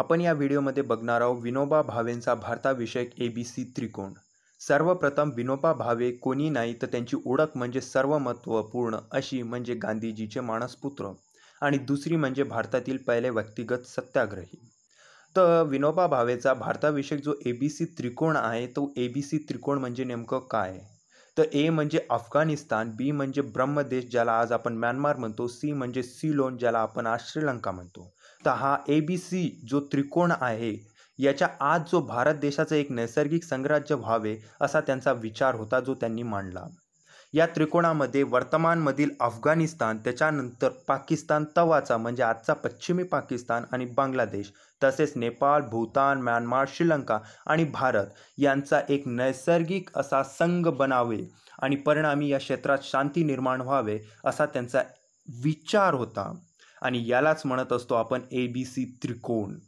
आपण या व्हिडिओमध्ये बघणार आहोत विनोबा भावेंचा भारताविषयक ए बी सी त्रिकोण सर्वप्रथम विनोबा भावे कोणी नाही तर त्यांची ओळख म्हणजे सर्व महत्त्वपूर्ण अशी म्हणजे गांधीजीचे मानसपुत्र आणि दुसरी म्हणजे भारतातील पहिले व्यक्तिगत सत्याग्रही तर विनोबा भावेचा भारताविषयक जो ए बी सी त्रिकोण आहे तो ए बी सी त्रिकोण म्हणजे नेमकं काय तर ए म्हणजे अफगाणिस्तान बी म्हणजे ब्रह्मदेश ज्याला आज आपण म्यानमार म्हणतो सी म्हणजे सिलोन ज्याला आपण आज श्रीलंका म्हणतो तर हा ए बी सी जो त्रिकोण आहे याच्या आज जो भारत देशाचा एक नैसर्गिक संग्राज्य व्हावे असा त्यांचा विचार होता जो त्यांनी मांडला या त्रिकोणामध्ये वर्तमानमधील अफगाणिस्तान त्याच्यानंतर पाकिस्तान तवाचा म्हणजे आजचा पश्चिमी पाकिस्तान आणि बांगलादेश तसेच नेपाळ भूतान म्यानमार श्रीलंका आणि भारत यांचा एक नैसर्गिक असा संघ बनावे आणि परिणामी या क्षेत्रात शांती निर्माण व्हावे असा त्यांचा विचार होता आणि यालाच म्हणत असतो आपण ए बी सी त्रिकोण